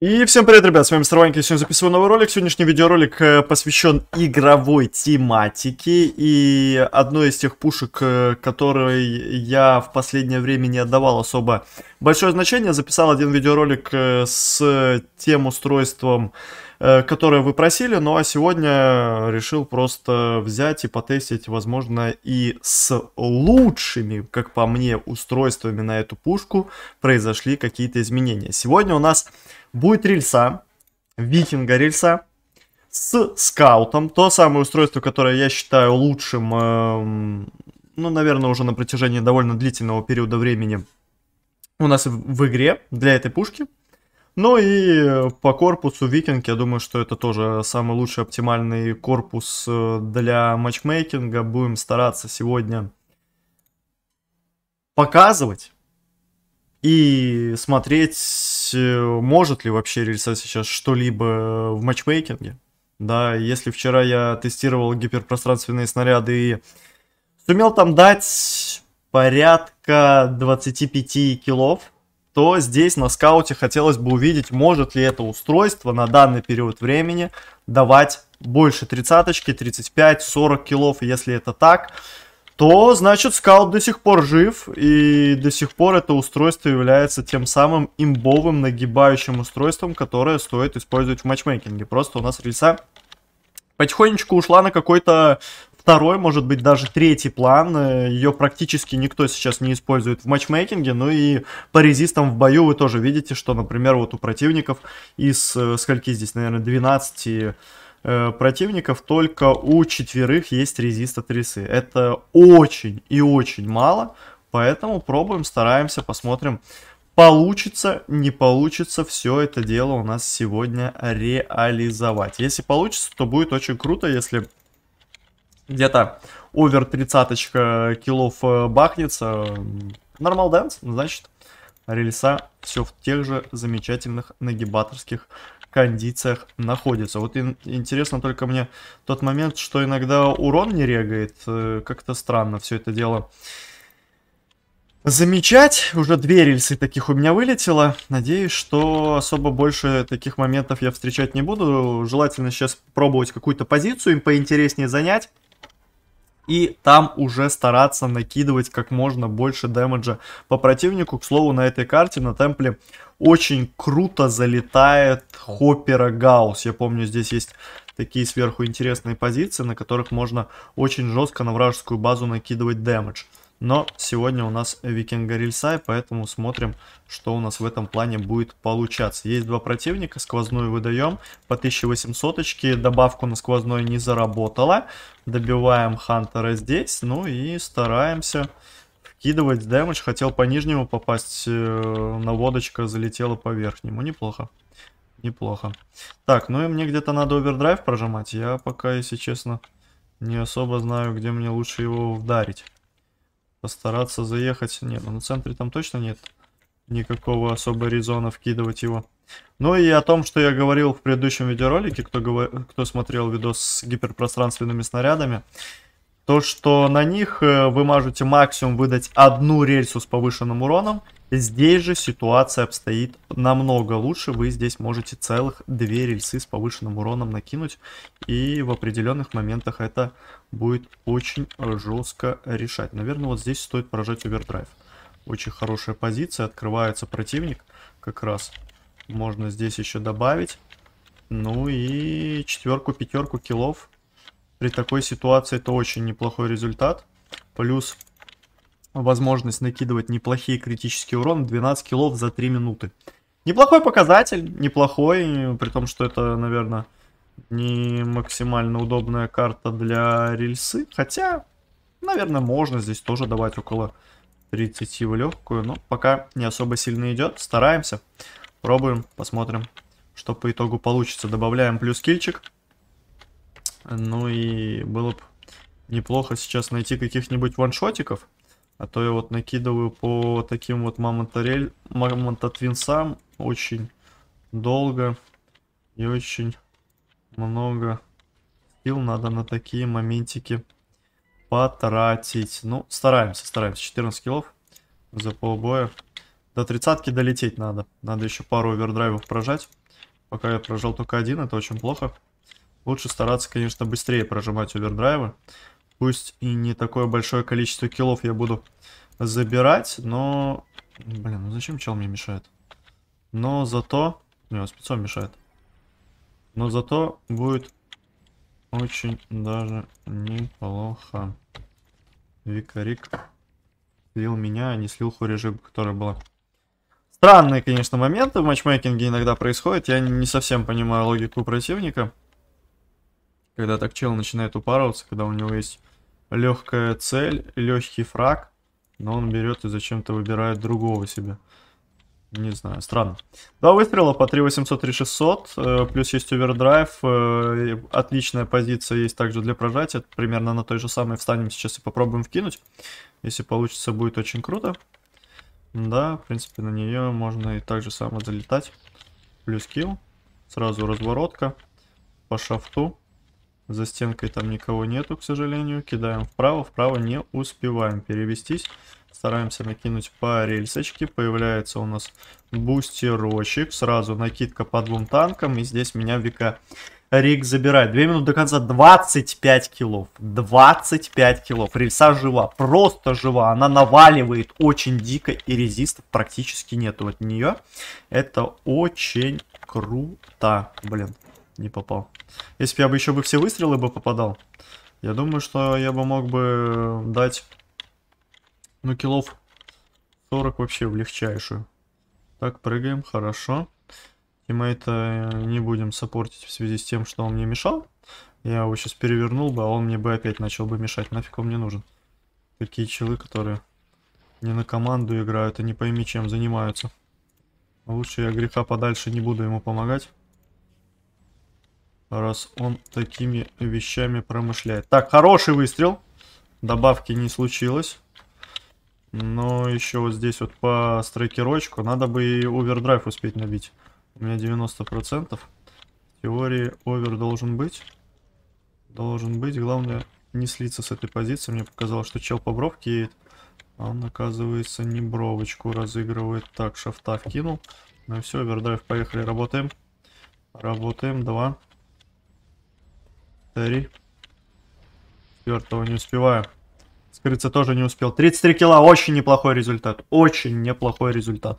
И всем привет, ребят, с вами Старванька, сегодня записываю новый ролик. Сегодняшний видеоролик э, посвящен игровой тематике и одной из тех пушек, э, которой я в последнее время не отдавал особо большое значение. Записал один видеоролик э, с тем устройством Э, которые вы просили. Ну а сегодня решил просто взять и потестить, возможно, и с лучшими, как по мне, устройствами на эту пушку произошли какие-то изменения. Сегодня у нас будет рельса, викинга рельса с скаутом. То самое устройство, которое я считаю лучшим, эм, ну, наверное, уже на протяжении довольно длительного периода времени у нас в, в игре для этой пушки. Ну и э, по корпусу Викинг, я думаю, что это тоже самый лучший оптимальный корпус э, для матчмейкинга. Будем стараться сегодня показывать и смотреть, э, может ли вообще рельсать сейчас что-либо в матчмейкинге. Да, если вчера я тестировал гиперпространственные снаряды и сумел там дать порядка 25 килов, то здесь на скауте хотелось бы увидеть, может ли это устройство на данный период времени давать больше тридцаточки, 35, 40 килов, если это так, то значит скаут до сих пор жив и до сих пор это устройство является тем самым имбовым нагибающим устройством, которое стоит использовать в матчмейкинге. Просто у нас рельса потихонечку ушла на какой-то второй, может быть, даже третий план. Э, Ее практически никто сейчас не использует в матчмейкинге. Ну и по резистам в бою вы тоже видите, что, например, вот у противников из э, скольки здесь, наверное, 12 э, противников только у четверых есть резист от рисы. Это очень и очень мало, поэтому пробуем, стараемся, посмотрим, получится, не получится все это дело у нас сегодня реализовать. Если получится, то будет очень круто, если где-то овер тридцаточка килов э, бахнется. Нормал данс, значит, рельса все в тех же замечательных нагибаторских кондициях находится. Вот интересно только мне тот момент, что иногда урон не регает. Э, как-то странно все это дело замечать. Уже две рельсы таких у меня вылетело. Надеюсь, что особо больше таких моментов я встречать не буду. Желательно сейчас пробовать какую-то позицию, им поинтереснее занять и там уже стараться накидывать как можно больше дэмэджа по противнику. К слову, на этой карте, на темпле, очень круто залетает Хоппера Гаус. Я помню, здесь есть такие сверху интересные позиции, на которых можно очень жестко на вражескую базу накидывать дэмэдж. Но сегодня у нас Викинга Рельсай, поэтому смотрим, что у нас в этом плане будет получаться. Есть два противника, сквозную выдаем, по 1800 очки, добавку на сквозной не заработала. Добиваем Хантера здесь, ну и стараемся вкидывать дэмэдж. Хотел по нижнему попасть, э, наводочка залетела по верхнему, неплохо. Неплохо. Так, ну и мне где-то надо овердрайв прожимать. Я пока, если честно, не особо знаю, где мне лучше его вдарить. Постараться заехать. Нет, ну на центре там точно нет никакого особо резона вкидывать его. Ну и о том, что я говорил в предыдущем видеоролике, кто, говор... кто смотрел видос с гиперпространственными снарядами то, что на них э, вы можете максимум выдать одну рельсу с повышенным уроном. Здесь же ситуация обстоит намного лучше. Вы здесь можете целых две рельсы с повышенным уроном накинуть. И в определенных моментах это будет очень жестко решать. Наверное, вот здесь стоит поражать овердрайв. Очень хорошая позиция. Открывается противник. Как раз можно здесь еще добавить. Ну и четверку-пятерку килов при такой ситуации это очень неплохой результат. Плюс возможность накидывать неплохие критические урон 12 киллов за 3 минуты. Неплохой показатель, неплохой, при том, что это, наверное, не максимально удобная карта для рельсы. Хотя, наверное, можно здесь тоже давать около 30 в легкую, но пока не особо сильно идет. Стараемся, пробуем, посмотрим, что по итогу получится. Добавляем плюс кильчик. Ну и было бы неплохо сейчас найти каких-нибудь ваншотиков. А то я вот накидываю по таким вот мамонтарель, мамонтотвинцам очень долго и очень много сил надо на такие моментики потратить. Ну, стараемся, стараемся. 14 килов за полбоя. До тридцатки долететь надо. Надо еще пару овердрайвов прожать. Пока я прожал только один, это очень плохо. Лучше стараться, конечно, быстрее прожимать овердрайвы. Пусть и не такое большое количество киллов я буду забирать, но... Блин, ну зачем чел мне мешает? Но зато... Не, спецом мешает. Но зато будет очень даже неплохо. Викарик слил меня, а не слил Хорижибу, которая была. Странные, конечно, моменты в матчмейкинге иногда происходят. Я не совсем понимаю логику противника. Когда так чел начинает упарываться, когда у него есть легкая цель, легкий фраг, но он берет и зачем-то выбирает другого себе. Не знаю, странно. Два выстрела по 3800, 3600, э, плюс есть овердрайв, э, отличная позиция есть также для прожатия, примерно на той же самой встанем сейчас и попробуем вкинуть. Если получится, будет очень круто. Да, в принципе, на нее можно и так же само залетать. Плюс килл, сразу разворотка по шафту. За стенкой там никого нету, к сожалению. Кидаем вправо, вправо не успеваем перевестись. Стараемся накинуть по рельсочке. Появляется у нас бустерочек. Сразу накидка по двум танкам. И здесь меня века Рик забирает. Две минуты до конца. 25 килов. 25 килов. Рельса жива. Просто жива. Она наваливает очень дико. И резистов практически нету от нее. Это очень круто. Блин не попал. Если бы я бы еще бы все выстрелы бы попадал, я думаю, что я бы мог бы дать, ну, килов 40 вообще в легчайшую. Так, прыгаем, хорошо. И мы это не будем саппортить в связи с тем, что он мне мешал. Я его сейчас перевернул бы, а он мне бы опять начал бы мешать. Нафиг он мне нужен. Такие челы, которые не на команду играют а не пойми, чем занимаются. А лучше я греха подальше не буду ему помогать раз он такими вещами промышляет. Так, хороший выстрел. Добавки не случилось. Но еще вот здесь вот по страйкерочку надо бы и овердрайв успеть набить. У меня 90%. В теории овер должен быть. Должен быть. Главное не слиться с этой позиции. Мне показалось, что чел по бровке едет. А он, оказывается, не бровочку разыгрывает. Так, шафта вкинул. Ну и все, овердрайв, поехали, работаем. Работаем, два. Три. Четвертого не успеваю. Скрыться тоже не успел. 33 кило. Очень неплохой результат. Очень неплохой результат.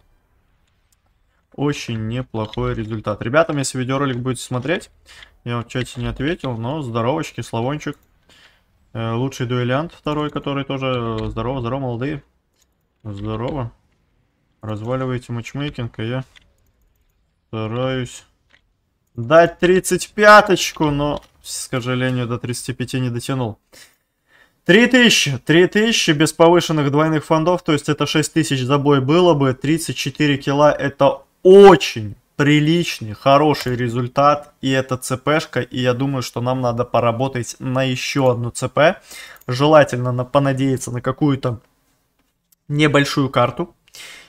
Очень неплохой результат. Ребятам, если видеоролик будете смотреть, я в чате не ответил, но здоровочки, Славончик. Э, лучший дуэлянт второй, который тоже... Э, здорово, здорово, молодые. Здорово. Разваливаете матчмейкинг, а я стараюсь дать 35-очку, но к сожалению, до 35 не дотянул. 3000, 3000 без повышенных двойных фондов, то есть это 6000 за бой было бы, 34 кило это очень приличный, хороший результат, и это ЦПшка, и я думаю, что нам надо поработать на еще одну ЦП, желательно на, понадеяться на какую-то небольшую карту,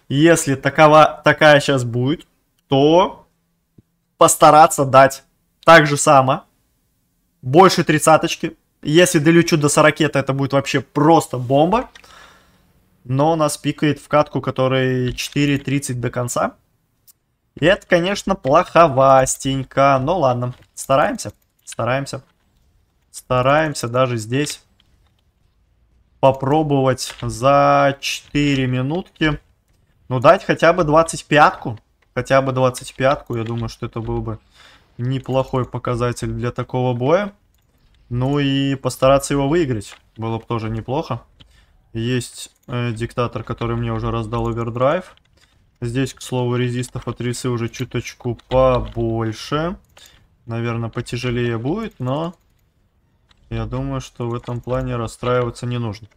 если такова, такая сейчас будет, то постараться дать так же само больше тридцаточки. Если долечу до 40, то это будет вообще просто бомба. Но у нас пикает в катку, который 4.30 до конца. И это, конечно, плоховастенько. Но ну ладно, стараемся, стараемся. Стараемся даже здесь попробовать за 4 минутки. Ну, дать хотя бы 25-ку. Хотя бы 25-ку, я думаю, что это было бы неплохой показатель для такого боя. Ну и постараться его выиграть было бы тоже неплохо. Есть э, диктатор, который мне уже раздал овердрайв. Здесь, к слову, резистов от рисы уже чуточку побольше. Наверное, потяжелее будет, но я думаю, что в этом плане расстраиваться не нужно.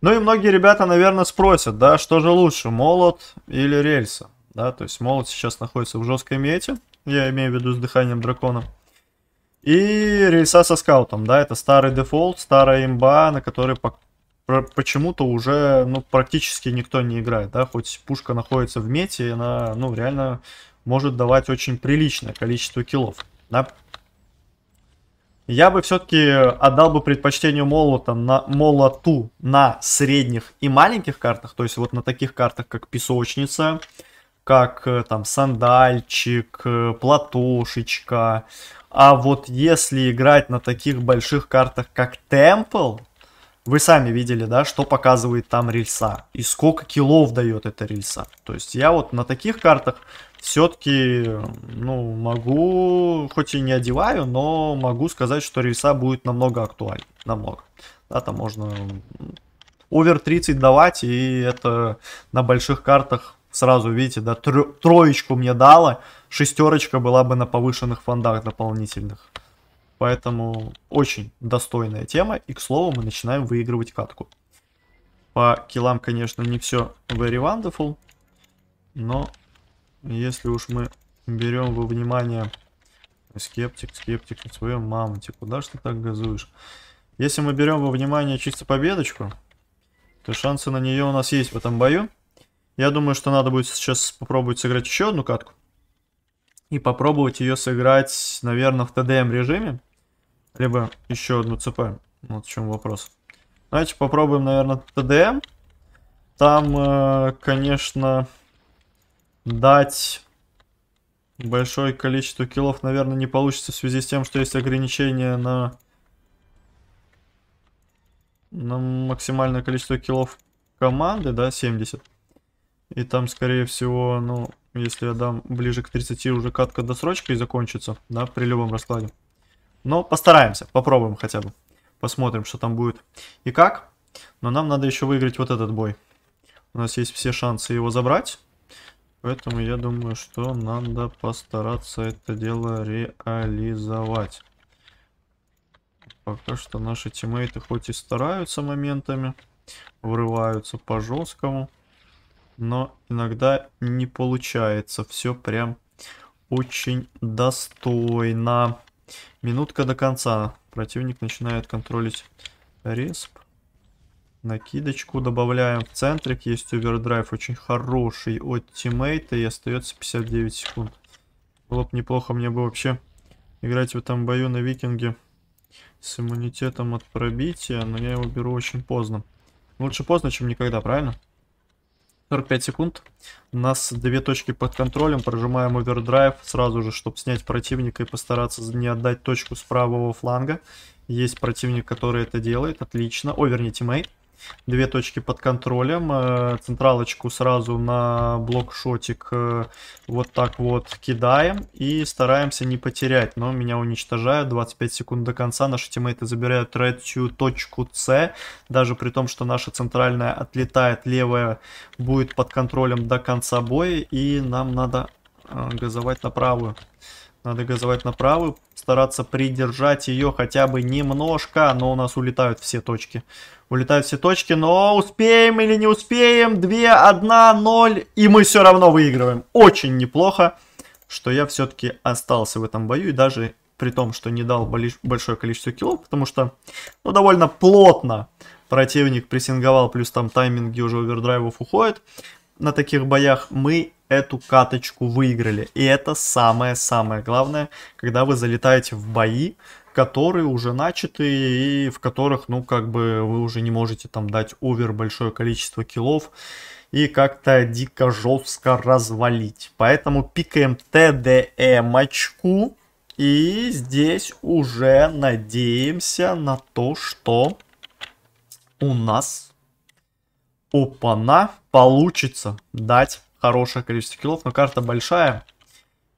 Ну и многие ребята, наверное, спросят, да, что же лучше, молот или рельса? Да, то есть молот сейчас находится в жесткой мете. Я имею в виду с дыханием дракона. И рельса со скаутом, да, это старый дефолт, старая имба, на которой по почему-то уже, ну, практически никто не играет, да, хоть пушка находится в мете, она, ну, реально может давать очень приличное количество киллов, да. Я бы все-таки отдал бы предпочтение молота на, молоту на средних и маленьких картах, то есть вот на таких картах, как песочница, э, как э, там сандальчик, э, платошечка. А вот если играть на таких больших картах, как Темпл, вы сами видели, да, что показывает там рельса и сколько килов дает эта рельса. То есть я вот на таких картах все-таки, ну, могу, хоть и не одеваю, но могу сказать, что рельса будет намного актуальна, намного. Да, там можно овер 30 давать, и это на больших картах Сразу, видите, да, тр троечку мне дала. Шестерочка была бы на повышенных фондах дополнительных. Поэтому очень достойная тема. И, к слову, мы начинаем выигрывать катку. По килам, конечно, не все very wonderful. Но если уж мы берем во внимание... Скептик, скептик, свою маму. Типа, куда ж ты так газуешь? Если мы берем во внимание чисто победочку, то шансы на нее у нас есть в этом бою. Я думаю, что надо будет сейчас попробовать сыграть еще одну катку. И попробовать ее сыграть, наверное, в ТДМ режиме. Либо еще одну ЦП. Вот в чем вопрос. Давайте попробуем, наверное, ТДМ. Там, э, конечно, дать большое количество киллов, наверное, не получится в связи с тем, что есть ограничение на, на максимальное количество киллов команды, да, 70. И там, скорее всего, ну, если я дам ближе к 30, уже катка досрочкой закончится, да, при любом раскладе. Но постараемся, попробуем хотя бы. Посмотрим, что там будет и как. Но нам надо еще выиграть вот этот бой. У нас есть все шансы его забрать. Поэтому я думаю, что надо постараться это дело реализовать. Пока что наши тиммейты хоть и стараются моментами, врываются по жесткому но иногда не получается. Все прям очень достойно. Минутка до конца. Противник начинает контролить респ. Накидочку добавляем в центрик. Есть овердрайв очень хороший от тиммейта. И остается 59 секунд. Было бы неплохо мне бы вообще играть в этом бою на викинге с иммунитетом от пробития. Но я его беру очень поздно. Лучше поздно, чем никогда, правильно? 45 секунд. У нас две точки под контролем. Прожимаем овердрайв сразу же, чтобы снять противника и постараться не отдать точку с правого фланга. Есть противник, который это делает. Отлично. О, вернее, тиммейт две точки под контролем. Э, централочку сразу на блокшотик э, вот так вот кидаем и стараемся не потерять. Но меня уничтожают. 25 секунд до конца. Наши тиммейты забирают третью точку С. Даже при том, что наша центральная отлетает, левая будет под контролем до конца боя. И нам надо э, газовать на правую. Надо газовать на правую стараться придержать ее хотя бы немножко, но у нас улетают все точки. Улетают все точки, но успеем или не успеем, 2, 1, 0, и мы все равно выигрываем. Очень неплохо, что я все-таки остался в этом бою и даже при том, что не дал большое количество киллов, потому что, ну, довольно плотно противник прессинговал, плюс там тайминги уже овердрайвов уходят на таких боях мы эту каточку выиграли. И это самое-самое главное, когда вы залетаете в бои, которые уже начаты и в которых, ну, как бы вы уже не можете там дать овер большое количество киллов и как-то дико жестко развалить. Поэтому пикаем ТДМ-очку и здесь уже надеемся на то, что у нас Опана получится дать хорошее количество киллов, но карта большая.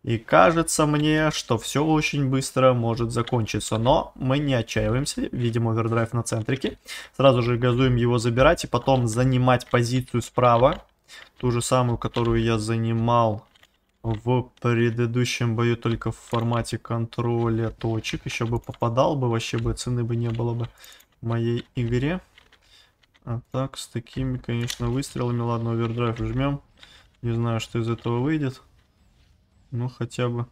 И кажется мне, что все очень быстро может закончиться. Но мы не отчаиваемся. Видим овердрайв на центрике. Сразу же газуем его забирать и потом занимать позицию справа. Ту же самую, которую я занимал в предыдущем бою, только в формате контроля точек. Еще бы попадал бы, вообще бы цены бы не было бы в моей игре. А так, с такими, конечно, выстрелами. Ладно, овердрайв жмем. Не знаю, что из этого выйдет. Ну, хотя бы...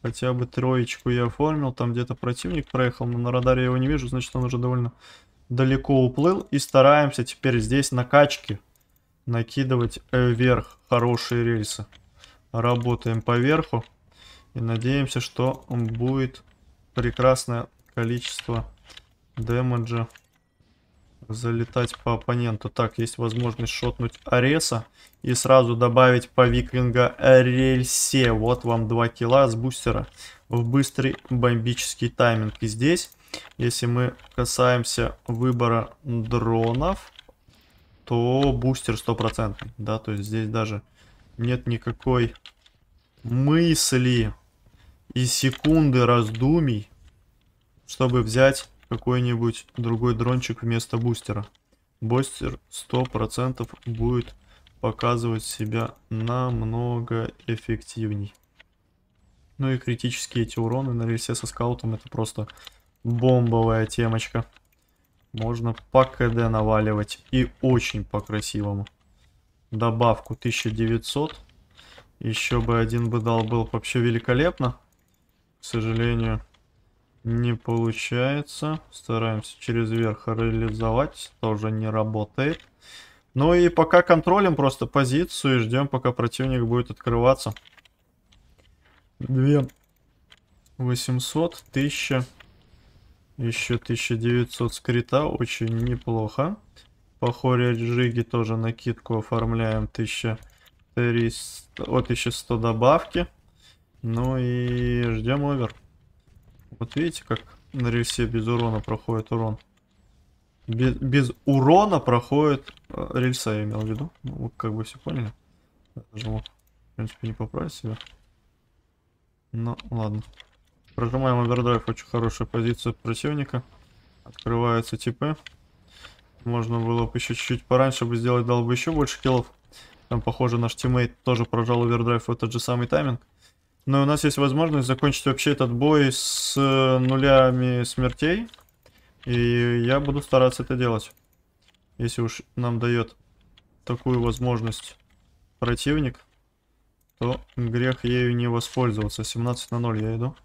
Хотя бы троечку я оформил. Там где-то противник проехал, но на радаре я его не вижу. Значит, он уже довольно далеко уплыл. И стараемся теперь здесь на качке накидывать э, вверх хорошие рельсы. Работаем по верху. И надеемся, что он будет прекрасное количество демеджа залетать по оппоненту. Так, есть возможность шотнуть Ареса и сразу добавить по Викринга Рельсе. Вот вам 2 килла с бустера в быстрый бомбический тайминг. И здесь, если мы касаемся выбора дронов, то бустер стопроцентный, да, то есть здесь даже нет никакой мысли и секунды раздумий, чтобы взять какой-нибудь другой дрончик вместо бустера. Бустер 100% будет показывать себя намного эффективней. Ну и критические эти уроны на рельсе со скаутом это просто бомбовая темочка. Можно по КД наваливать и очень по-красивому. Добавку 1900. Еще бы один бы дал был вообще великолепно. К сожалению, не получается. Стараемся через верх реализовать. Тоже не работает. Ну и пока контролим просто позицию и ждем, пока противник будет открываться. 2 800, 1000, еще 1900 скрита, очень неплохо. По хоре джиги тоже накидку оформляем 1300, о, 1100 добавки. Ну и ждем овер. Вот видите, как на рельсе без урона проходит урон. Без, без урона проходит э, рельса, я имел в виду. Ну, вы как бы все поняли. Я даже мог, в принципе, не поправить себя. Ну, ладно. Прожимаем овердрайв, очень хорошая позиция противника. Открывается ТП. Можно было бы еще чуть-чуть пораньше бы сделать, дал бы еще больше киллов. Там, похоже, наш тиммейт тоже прожал овердрайв в этот же самый тайминг. Но у нас есть возможность закончить вообще этот бой с э, нулями смертей. И я буду стараться это делать. Если уж нам дает такую возможность противник, то грех ею не воспользоваться. 17 на 0 я иду.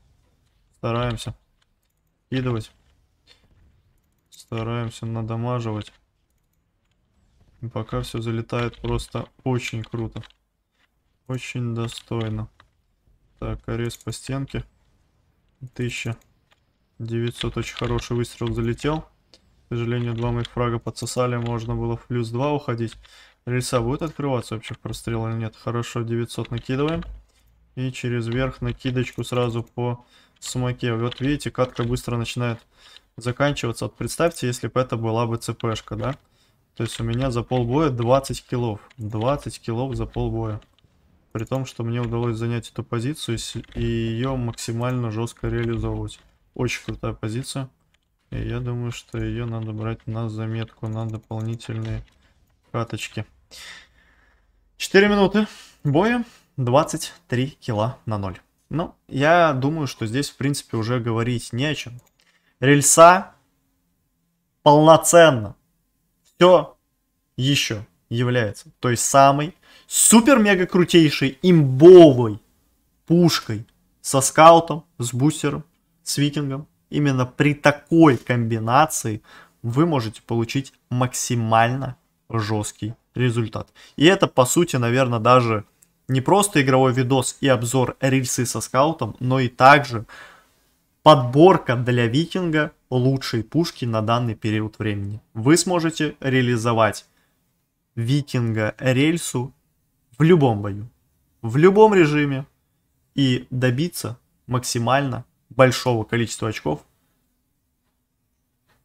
Стараемся. Кидывать. Стараемся надамаживать. И пока все залетает просто очень круто. Очень достойно. Так, арест по стенке. 1900 очень хороший выстрел залетел. К сожалению, два моих фрага подсосали, можно было в плюс 2 уходить. Рельса будет открываться вообще в прострел или нет? Хорошо, 900 накидываем. И через верх накидочку сразу по смоке. Вот видите, катка быстро начинает заканчиваться. Вот представьте, если бы это была бы ЦПшка, да? То есть у меня за полбоя 20 килов. 20 килов за полбоя. При том, что мне удалось занять эту позицию и ее максимально жестко реализовывать. Очень крутая позиция. И я думаю, что ее надо брать на заметку, на дополнительные каточки. 4 минуты боя, 23 кила на 0. Ну, я думаю, что здесь, в принципе, уже говорить не о чем. Рельса полноценно все еще является той самой супер-мега-крутейшей имбовой пушкой со скаутом, с бустером, с викингом. Именно при такой комбинации вы можете получить максимально жесткий результат. И это, по сути, наверное, даже не просто игровой видос и обзор рельсы со скаутом, но и также подборка для викинга лучшей пушки на данный период времени. Вы сможете реализовать викинга рельсу в любом бою, в любом режиме и добиться максимально большого количества очков.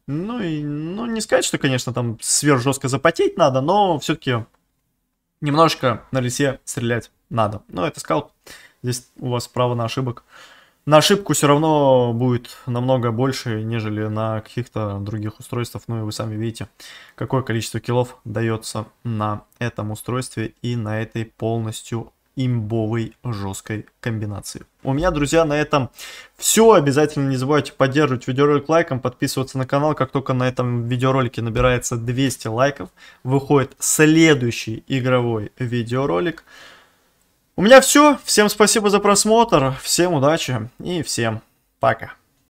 Ну и, ну не сказать, что, конечно, там сверхжестко запотеть надо, но все-таки немножко на лисе стрелять надо. Но это скалп, здесь у вас право на ошибок на ошибку все равно будет намного больше, нежели на каких-то других устройствах. Ну и вы сами видите, какое количество килов дается на этом устройстве и на этой полностью имбовой жесткой комбинации. У меня, друзья, на этом все. Обязательно не забывайте поддерживать видеоролик лайком, подписываться на канал. Как только на этом видеоролике набирается 200 лайков, выходит следующий игровой видеоролик. У меня все. Всем спасибо за просмотр. Всем удачи и всем пока.